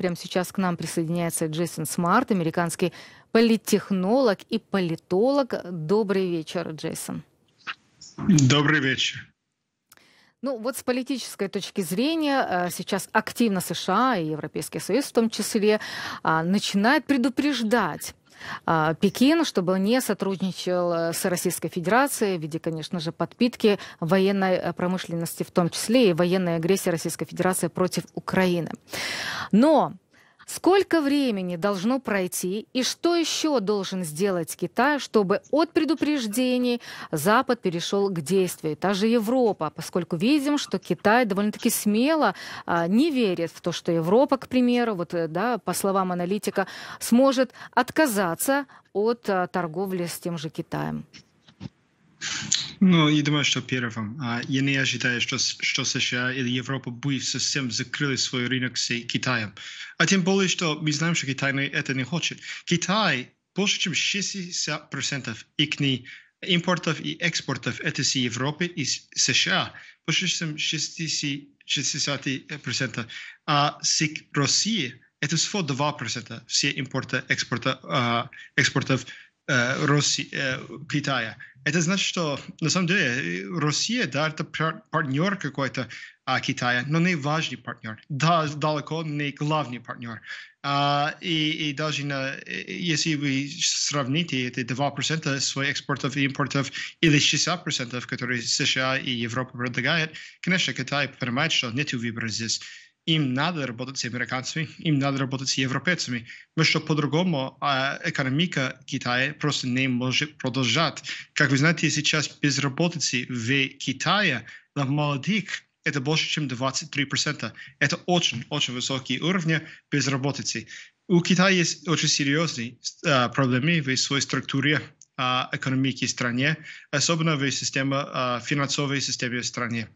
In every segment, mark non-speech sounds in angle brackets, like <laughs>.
Прямо сейчас к нам присоединяется Джейсон Смарт, американский политтехнолог и политолог. Добрый вечер, Джейсон. Добрый вечер. Ну вот с политической точки зрения э, сейчас активно США и Европейский Союз в том числе а, начинают предупреждать а, Пекин, чтобы не сотрудничал э, с Российской Федерацией в виде, конечно же, подпитки военной э, промышленности, в том числе и военной агрессии Российской Федерации против Украины. Но Сколько времени должно пройти и что еще должен сделать Китай, чтобы от предупреждений Запад перешел к действию? Та же Европа, поскольку видим, что Китай довольно-таки смело а, не верит в то, что Европа, к примеру, вот, э, да, по словам аналитика, сможет отказаться от а, торговли с тем же Китаем. Ну, я думаю, что первым. А, я не ожидаю, что, что США или Европа будет совсем закрыли свой рынок с Китаем. А тем более, что мы знаем, что Китай это не хочет. Китай больше, чем 60% их импортов и экспортов это с Европы и США. Больше, чем 60%, 60%. А с России это всего 2% все импорта, экспорта, а, экспортов э, Россия, э, Китая. Это значит, что на самом деле Россия, да, это пар- партнер какой-то а, Китая, но не важный партнер, да, далеко не главный партнер. А, и, и даже на, э, если вы сравните это 2% своих экспортов и импортов или 60%, которые США и Европа предлагают, конечно, Китай понимает, что нет выбора здесь им надо работать с американцами, им надо работать с европейцами, потому что по-другому экономика Китая просто не может продолжать. Как вы знаете, сейчас безработицы в Китае на молодых это больше, чем 23%. Это очень-очень высокие уровни безработицы. У Китая есть очень серьезные проблемы в своей структуре а, экономики стране, особенно в системе, а, финансовой системе стране.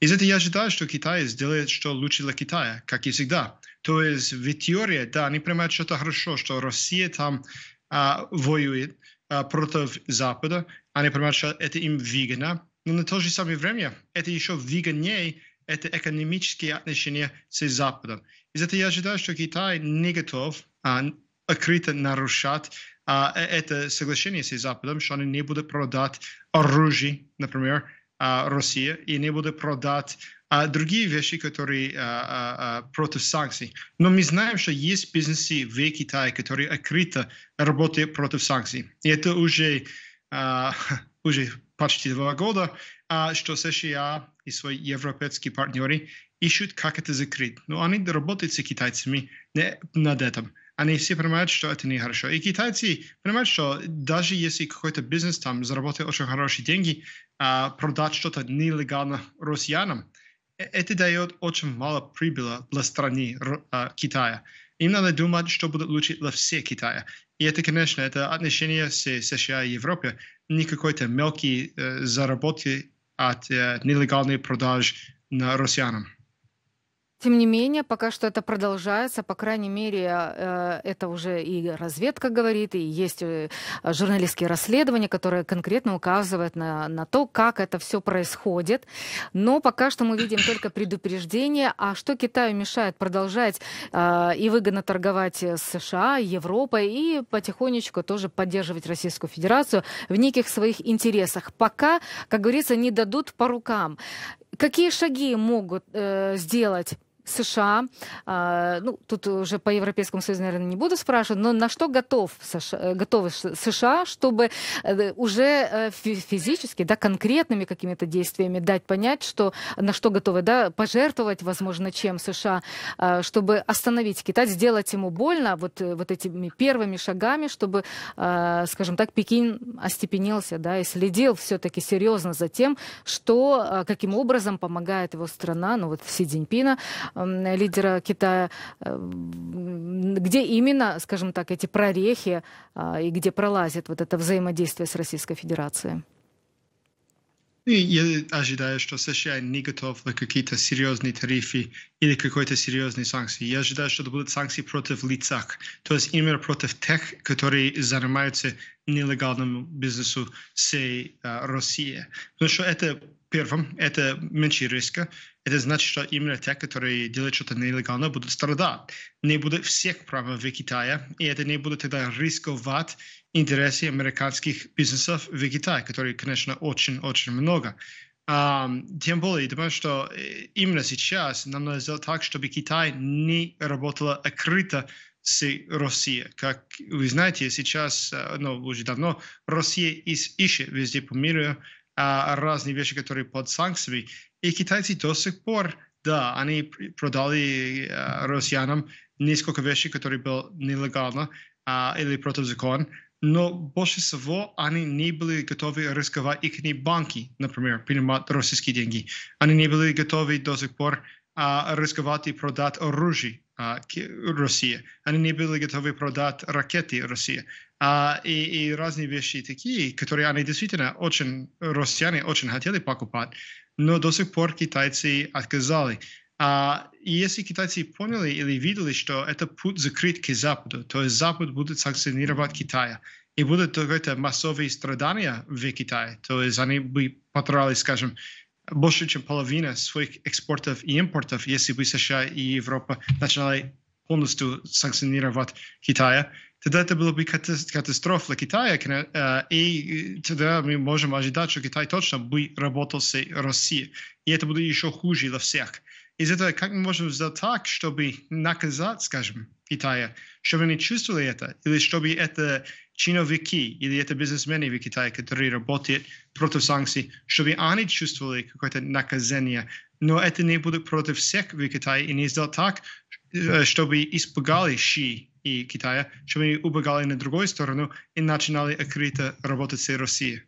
Из этого я ожидаю, что Китай сделает, что лучше для Китая, как и всегда. То есть в теории, да, они понимают что-то хорошо, что Россия там а, воюет а, против Запада, они понимают, что это им выгодно, но на то же самое время это еще выгоднее, это экономические отношения с Западом. Из этого я ожидаю, что Китай не готов а, открыто нарушать а, э, это соглашение с Западом, что они не будут продать оружие, например, а, Россия, и не будут продать а, другие вещи, которые а, а, а против санкций. Но мы знаем, что есть бизнесы в Китае, которые открыто работают против санкций. И это уже, а, <laughs> уже почти два года, а, что США и свои европейские партнеры ищут, как это закрыть. Но они работают с китайцами э, над этим. Они все понимают, что это нехорошо. И китайцы понимают, что даже если какой-то бизнес там заработает очень хорошие деньги, а продать что-то нелегально россиянам, это дает очень мало прибыли для страны а, Китая. Им надо думать, что будет лучше для всех Китая. И это, конечно, это отношение с США и Европой, не какой-то мелкий э, заработки от э, нелегальной продаж на россиянам. Тем не менее, пока что это продолжается, по крайней мере, э, это уже и разведка говорит, и есть э, журналистские расследования, которые конкретно указывают на, на то, как это все происходит. Но пока что мы видим только предупреждение, а что Китаю мешает продолжать э, и выгодно торговать с США, Европой и потихонечку тоже поддерживать Российскую Федерацию в неких своих интересах. Пока, как говорится, не дадут по рукам. Какие шаги могут э, сделать США, а, ну, тут уже по Европейскому Союзу, наверное, не буду спрашивать, но на что готов США, э, готовы США, чтобы э, уже э, физически, да, конкретными какими-то действиями дать понять, что на что готовы, да, пожертвовать, возможно, чем США, а, чтобы остановить Китай, сделать ему больно вот, вот этими первыми шагами, чтобы, а, скажем так, Пекин остепенился, да, и следил все-таки серьезно за тем, что, каким образом помогает его страна, ну, вот Си Цзиньпина, лидера Китая, э, где именно, скажем так, эти прорехи а, и где пролазит вот это взаимодействие с Российской Федерацией? Ну, я ожидаю, что США не готовы к какие-то серьезные тарифы или какой-то серьезной санкции. Я ожидаю, что это будут санкции против лица, то есть именно против тех, которые занимаются нелегальным бизнесом с а, Россией. Потому что это первым, это меньше риска это значит, что именно те, которые делают что-то нелегально, будут страдать. Не будет всех правил в Китае, и это не будет тогда рисковать интересы американских бизнесов в Китае, которые, конечно, очень-очень много. Um, тем более, думаю, что э, именно сейчас нам надо сделать так, чтобы Китай не работал открыто с Россией. Как вы знаете, сейчас, э, ну, уже давно, Россия ищет везде по миру а, разные вещи, которые под санкциями. И китайцы до сих пор, да, они продали а, россиянам несколько вещей, которые были нелегально а, или против закона, но больше всего они не были готовы рисковать их банки, например, принимать российские деньги. Они не были готовы до сих пор а, рисковать и продать оружие а, России. Они не были готовы продать ракеты России а, и, и разные вещи такие, которые они действительно очень, россияне очень хотели покупать, но до сих пор китайцы отказали. А если китайцы поняли или видели, что это путь закрыт к Западу, то есть Запад будет санкционировать Китай и будут какие-то массовые страдания в Китае, то есть они бы потеряли, скажем, больше, чем половина своих экспортов и импортов, если бы США и Европа начинали полностью санкционировать Китай тогда это было бы катастрофа для Китая, э, и э, тогда мы можем ожидать, что Китай точно бы работал с Россией, и это будет еще хуже для всех. Из этого как мы можем сделать так, чтобы наказать, скажем, Китая, чтобы они чувствовали это, или чтобы это чиновники или это бизнесмены в Китае, которые работают против санкций, чтобы они чувствовали какое-то наказание. Но это не будет против всех в Китае, и не сделать так, э, чтобы испугали Ши и Китая, чтобы мы убегали на другую сторону и начинали открыто работать с Россией.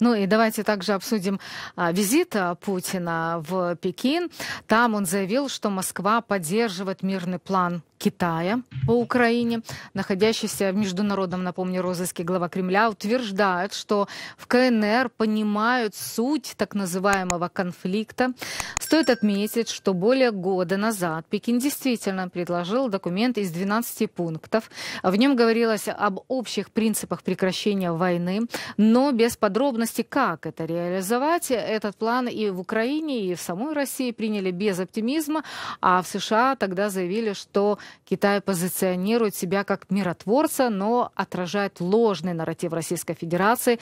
Ну и давайте также обсудим а, визит Путина в Пекин. Там он заявил, что Москва поддерживает мирный план Китая по Украине. Находящийся в международном, напомню, розыске глава Кремля утверждает, что в КНР понимают суть так называемого конфликта. Стоит отметить, что более года назад Пекин действительно предложил документ из 12 пунктов. В нем говорилось об общих принципах прекращения войны, но без подробностей, как это реализовать. Этот план и в Украине, и в самой России приняли без оптимизма, а в США тогда заявили, что Китай позиционирует себя как миротворца, но отражает ложный нарратив Российской Федерации.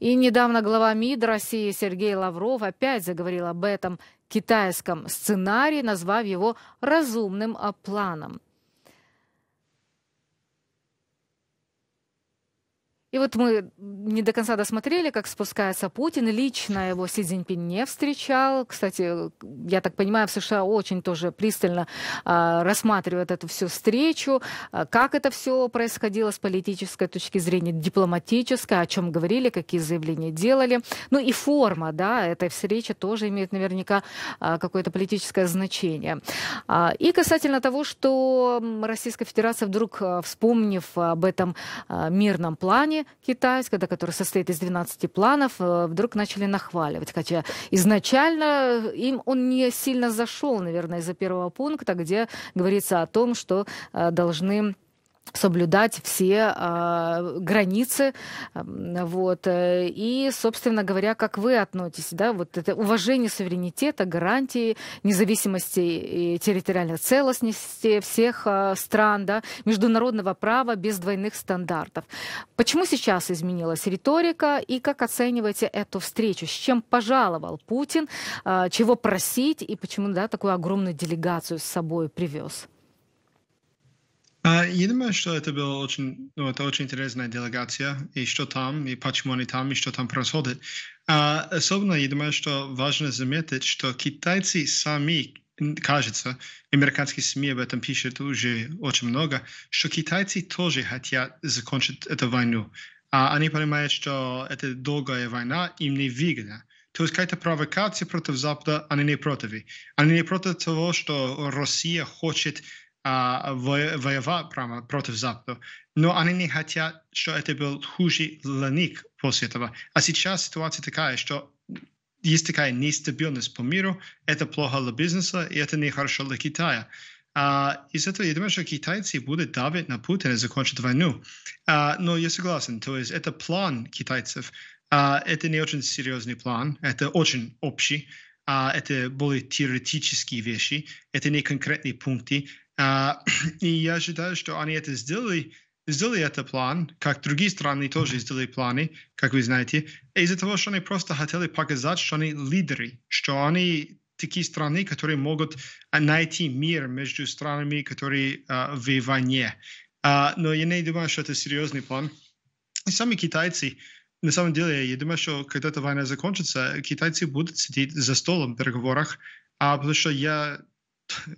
И недавно глава МИД России Сергей Лавров опять заговорил об этом китайском сценарии, назвав его разумным планом. И вот мы не до конца досмотрели, как спускается Путин. Лично его Си Цзиньпин не встречал. Кстати, я так понимаю, в США очень тоже пристально э, рассматривают эту всю встречу, а как это все происходило с политической точки зрения, дипломатической, о чем говорили, какие заявления делали. Ну и форма да, этой встречи тоже имеет наверняка э, какое-то политическое значение. И касательно того, что Российская Федерация вдруг, вспомнив об этом мирном плане, китайская, да, которая состоит из 12 планов, э, вдруг начали нахваливать. Хотя изначально э, им он не сильно зашел, наверное, из-за первого пункта, где говорится о том, что э, должны соблюдать все а, э, границы, вот и, собственно говоря, как вы относитесь, да, вот это уважение суверенитета, гарантии независимости и территориальной целостности всех э, стран, да, международного права без двойных стандартов. Почему сейчас изменилась риторика и как оцениваете эту встречу? С чем пожаловал Путин, э, чего просить и почему, да, такую огромную делегацию с собой привез? Я думаю, что это было очень, ну, это очень интересная делегация, и что там, и почему они там, и что там происходит. А особенно, я думаю, что важно заметить, что китайцы сами кажется, американские СМИ об этом пишут уже очень много, что китайцы тоже хотят закончить эту войну. А они понимают, что это долгая война, им не выгодно. То есть какая-то провокация против Запада, они не против. Они не против того, что Россия хочет а, воевать прямо против Запада. Но они не хотят, что это было хуже для них после этого. А сейчас ситуация такая, что есть такая нестабильность по миру, это плохо для бизнеса, и это нехорошо для Китая. А, из этого я думаю, что китайцы будут давить на Путина закончить войну. А, но я согласен, то есть это план китайцев. А, это не очень серьезный план, это очень общий, а, это более теоретические вещи, это не конкретные пункты. А, <clears throat> и я считаю, что они это сделали, сделали этот план, как другие страны тоже сделали планы, как вы знаете, из-за того, что они просто хотели показать, что они лидеры, что они такие страны, которые могут а, найти мир между странами, которые а, в войне. А, но я не думаю, что это серьезный план. И сами китайцы, на самом деле, я думаю, что когда эта война закончится, китайцы будут сидеть за столом в переговорах, а, потому что я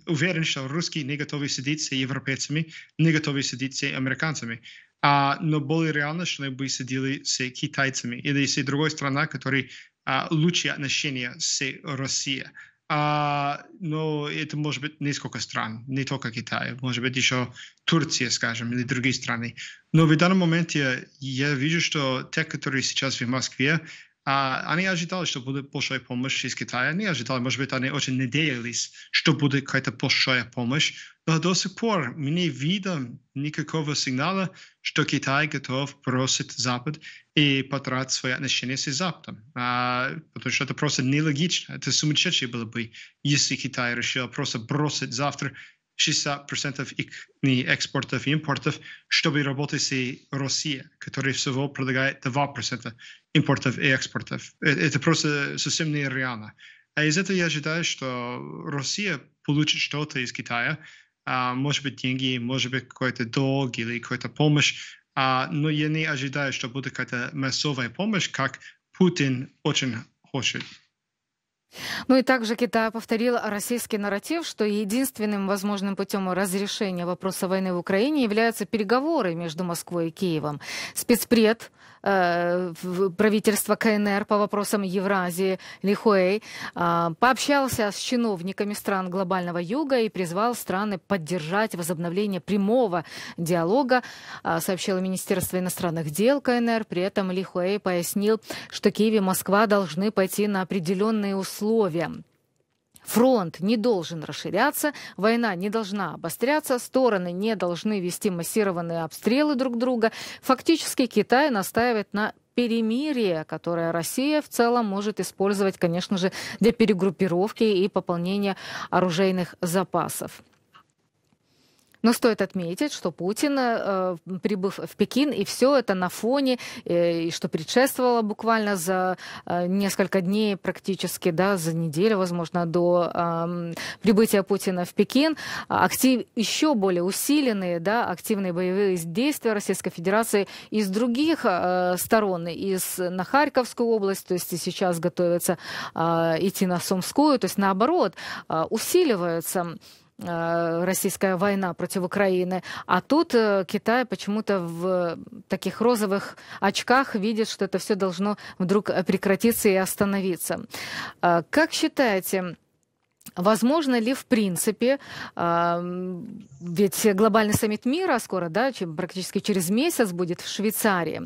уверен, что русские не готовы сидеть с европейцами, не готовы сидеть с американцами. А, но более реально, что они бы сидели с китайцами или с другой страной, которая а, лучше отношения с Россией. А, но это может быть несколько стран, не только Китай, может быть еще Турция, скажем, или другие страны. Но в данном моменте я вижу, что те, которые сейчас в Москве, а, они ожидали, что будет большая помощь из Китая. Не ожидали, может быть, они очень надеялись, что будет какая-то большая помощь. Но до сих пор мы не видим никакого сигнала, что Китай готов бросить Запад и потратить свои отношения с Западом. А, потому что это просто нелогично. Это сумасшедшее было бы, если Китай решил просто бросить завтра 60% их не экспортов и импортов, чтобы работать с Россией, которая всего продвигает 2% импортов и экспортов. Это просто совсем нереально. А из этого я ожидаю, что Россия получит что-то из Китая, а может быть, деньги, может быть, какой-то долг или какая-то помощь, А но я не ожидаю, что будет какая-то массовая помощь, как Путин очень хочет. Ну и также Китай повторил российский нарратив, что единственным возможным путем разрешения вопроса войны в Украине являются переговоры между Москвой и Киевом. Спецпред Э, правительства КНР по вопросам Евразии Ли Хуэй а, пообщался с чиновниками стран глобального юга и призвал страны поддержать возобновление прямого диалога, а, сообщило Министерство иностранных дел КНР. При этом Ли Хуэй пояснил, что Киев и Москва должны пойти на определенные условия. Фронт не должен расширяться, война не должна обостряться, стороны не должны вести массированные обстрелы друг друга. Фактически Китай настаивает на перемирие, которое Россия в целом может использовать, конечно же, для перегруппировки и пополнения оружейных запасов. Но стоит отметить, что Путин, э, прибыв в Пекин, и все это на фоне, э, и что предшествовало буквально за э, несколько дней практически, да, за неделю, возможно, до прибытия Путина в Пекин, актив, еще более усиленные да, активные боевые действия Российской Федерации из других сторон, из на Харьковскую область, то есть сейчас готовятся идти на Сомскую, то есть наоборот, э, усиливаются Э, российская война против Украины. А тут э, Китай почему-то в таких розовых очках видит, что это все должно вдруг прекратиться и остановиться. Э, как считаете, Возможно ли, в принципе, ведь глобальный саммит мира скоро, да, практически через месяц будет в Швейцарии.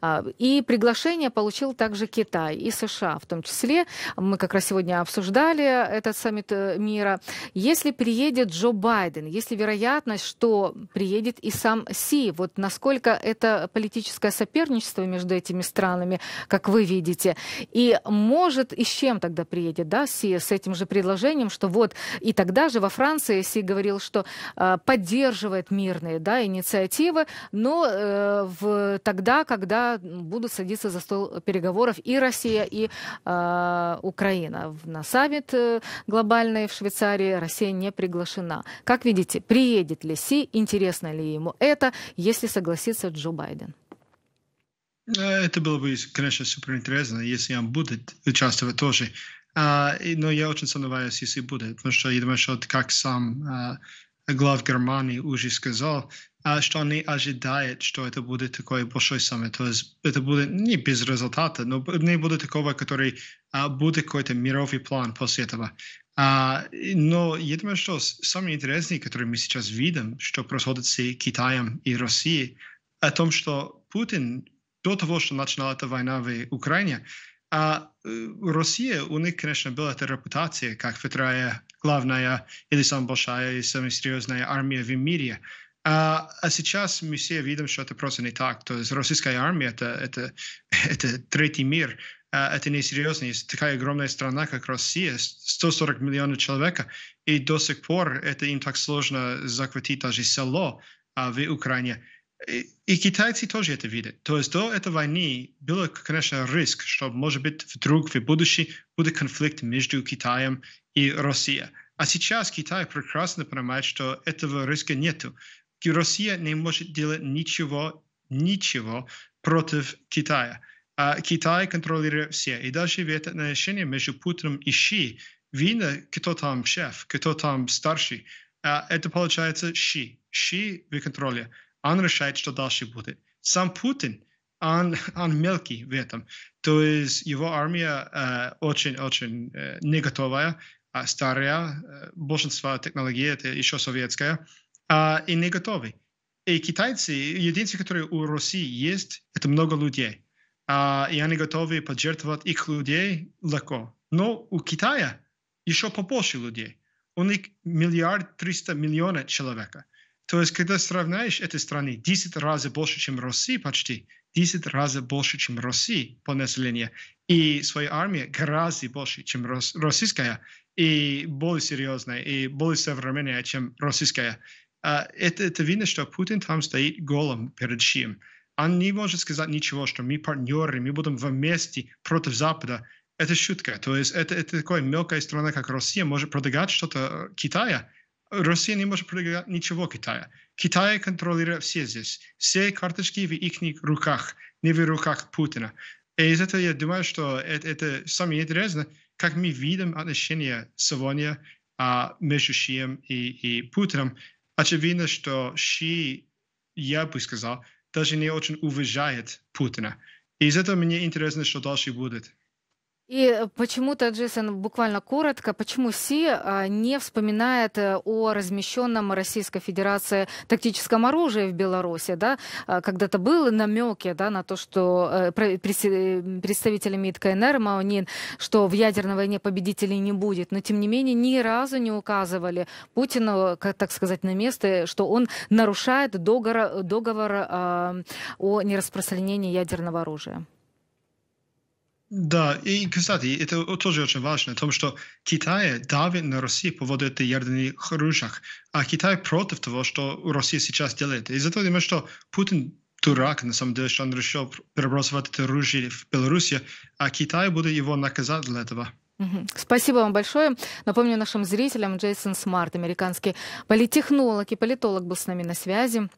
А, и приглашение получил также Китай и США в том числе. Мы как раз сегодня обсуждали этот саммит э, мира. Если приедет Джо Байден, если вероятность, что приедет и сам Си, вот насколько это политическое соперничество между этими странами, как вы видите, и может и с чем тогда приедет, да, Си с этим же предложением, впечатлением, что вот и тогда же во Франции Си говорил, что э, поддерживает мирные да, инициативы, но э, в, тогда, когда будут садиться за стол переговоров и Россия, и э, Украина. На саммит э, глобальный в Швейцарии Россия не приглашена. Как видите, приедет ли Си, интересно ли ему это, если согласится Джо Байден? Э, это было бы, конечно, суперинтересно, если он будет участвовать тоже а, и, но я очень сомневаюсь, если будет, потому что я думаю, что как сам а, глав Германии уже сказал, а, что они ожидают, что это будет такой большой саммит. То есть это будет не без результата, но не будет такого, который а, будет какой-то мировой план после этого. А, но я думаю, что самое интересное, которое мы сейчас видим, что происходит с Китаем и Россией, о том, что Путин до того, что начала эта война в Украине, а Россия, у них, конечно, была эта репутация, как вторая главная или самая большая и самая серьезная армия в мире. А, а сейчас мы все видим, что это просто не так. То есть российская армия это, это, это третий мир, а это несерьезно. Есть такая огромная страна, как Россия, 140 миллионов человек, и до сих пор это им так сложно захватить даже село а, в Украине. И, и китайцы тоже это видят. То есть до этой войны был, конечно, риск, что, может быть, вдруг в будущем будет конфликт между Китаем и Россией. А сейчас Китай прекрасно понимает, что этого риска нету. Россия не может делать ничего, ничего против Китая. А Китай контролирует все. И даже в этом отношении между Путиным и Ши видно, кто там шеф, кто там старший. А это получается Ши. Ши в контроле он решает, что дальше будет. Сам Путин, он, он мелкий в этом. То есть его армия очень-очень э, э, не готовая, а старая, э, большинство технологий это еще советская, э, и не готовы. И китайцы, единицы, которые у России есть, это много людей. Э, и они готовы поддерживать их людей легко. Но у Китая еще побольше людей. У них миллиард триста миллионов человека. То есть, когда сравнаешь эти страны 10 раз больше, чем Россия почти, 10 раз больше, чем Россия по населению, и своя армия гораздо больше, чем российская, и более серьезная, и более современная, чем российская. А, это, это видно, что Путин там стоит голым перед чем. Он не может сказать ничего, что мы партнеры, мы будем вместе против Запада. Это шутка. То есть это, это такая мелкая страна, как Россия, может продвигать что-то Китая, Россия не может проиграть ничего Китая. Китай контролирует все здесь. Все карточки в их руках, не в руках Путина. И из этого я думаю, что это, это самое интересное, как мы видим отношения сегодня а, между Шием и, и Путиным. Очевидно, что Ши, я бы сказал, даже не очень уважает Путина. И из этого мне интересно, что дальше будет. И почему-то, Джейсон, буквально коротко, почему Си а, не вспоминает э, о размещенном Российской Федерации тактическом оружии в Беларуси, да? А, когда-то были намеки, да, на то, что э, э, представители МИД КНР, Маонин, что в ядерной войне победителей не будет, но тем не менее ни разу не указывали Путину, так сказать, на место, что он нарушает договор, договор а, о нераспространении ядерного оружия. Да, и, кстати, это тоже очень важно, потому что Китай давит на Россию по поводу этой ядерных оружиях, а Китай против того, что Россия сейчас делает. Из-за того, что Путин дурак, на самом деле, что он решил перебросывать это оружие в Белоруссию, а Китай будет его наказать для этого. Спасибо вам большое. Напомню нашим зрителям, Джейсон Смарт, американский политтехнолог и политолог, был с нами на связи.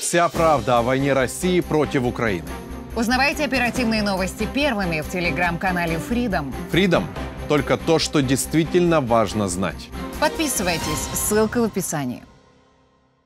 Вся правда о войне России против Украины. Узнавайте оперативные новости первыми в телеграм-канале Freedom. Freedom – только то, что действительно важно знать. Подписывайтесь, ссылка в описании.